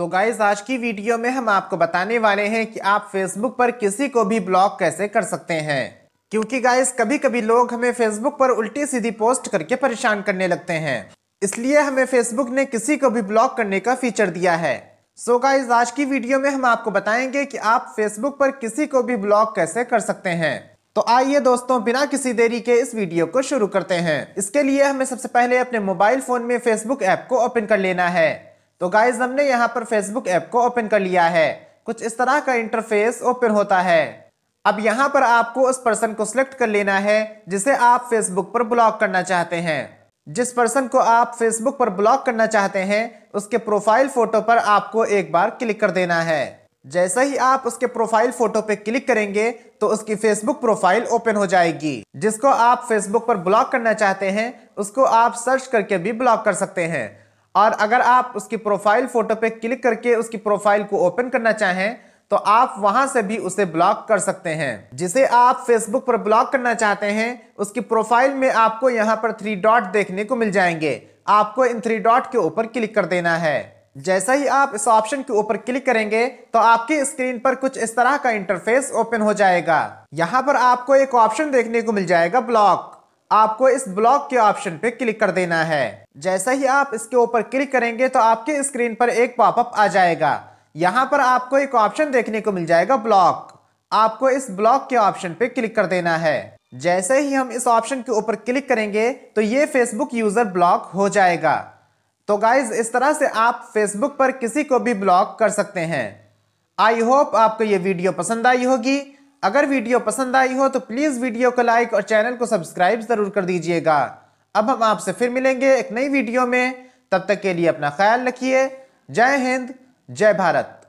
तो गाइज आज की वीडियो में हम आपको बताने वाले हैं कि आप फेसबुक पर किसी को भी ब्लॉक कैसे कर सकते हैं क्योंकि गाइज कभी कभी लोग हमें फेसबुक पर उल्टी सीधी पोस्ट करके परेशान करने लगते हैं इसलिए हमें फेसबुक ने किसी को भी ब्लॉक करने का फीचर दिया है सो so गाइज आज की वीडियो में हम आपको बताएंगे कि आप फेसबुक पर किसी को भी ब्लॉक कैसे कर सकते हैं तो आइए दोस्तों बिना किसी देरी के इस वीडियो को शुरू करते हैं इसके लिए हमें सबसे पहले अपने मोबाइल फोन में फेसबुक ऐप को ओपन कर लेना है तो गाइज हमने यहाँ पर फेसबुक ऐप को ओपन कर लिया है कुछ इस तरह का इंटरफेस ओपन होता है अब यहाँ पर आपको उस पर्सन को सिलेक्ट कर लेना है जिसे आप फेसबुक पर ब्लॉक करना चाहते हैं जिस पर्सन को आप फेसबुक पर ब्लॉक करना चाहते हैं उसके प्रोफाइल फोटो पर आपको एक बार क्लिक कर देना है जैसे ही आप उसके प्रोफाइल फोटो पे क्लिक करेंगे तो उसकी फेसबुक प्रोफाइल ओपन हो जाएगी जिसको आप फेसबुक पर ब्लॉक करना चाहते हैं उसको आप सर्च करके भी ब्लॉक कर सकते हैं और अगर आप उसकी प्रोफाइल फोटो पे क्लिक करके उसकी प्रोफाइल को ओपन करना चाहें तो आप वहां से भी उसे ब्लॉक कर सकते हैं जिसे आप फेसबुक पर ब्लॉक करना चाहते हैं उसकी प्रोफाइल में आपको यहाँ पर थ्री डॉट देखने को मिल जाएंगे आपको इन थ्री डॉट के ऊपर क्लिक कर देना है जैसा ही आप इस ऑप्शन के ऊपर क्लिक करेंगे तो आपके स्क्रीन पर कुछ इस तरह का इंटरफेस ओपन हो जाएगा यहाँ पर आपको एक ऑप्शन देखने को मिल जाएगा ब्लॉक आपको इस ब्लॉक के ऑप्शन पे क्लिक कर देना है जैसा ही आप इसके ऊपर क्लिक करेंगे तो आपके स्क्रीन पर एक पॉपअप आ जाएगा यहाँ पर आपको एक ऑप्शन देखने को मिल जाएगा ब्लॉक आपको इस ब्लॉक के ऑप्शन पे क्लिक कर देना है जैसे ही हम इस ऑप्शन के ऊपर क्लिक करेंगे तो ये फेसबुक यूजर ब्लॉक हो जाएगा तो गाइज इस तरह से आप फेसबुक पर किसी को भी ब्लॉक कर सकते हैं आई होप आपको ये वीडियो पसंद आई होगी अगर वीडियो पसंद आई हो तो प्लीज़ वीडियो को लाइक और चैनल को सब्सक्राइब ज़रूर कर दीजिएगा अब हम आपसे फिर मिलेंगे एक नई वीडियो में तब तक के लिए अपना ख्याल रखिए जय हिंद जय भारत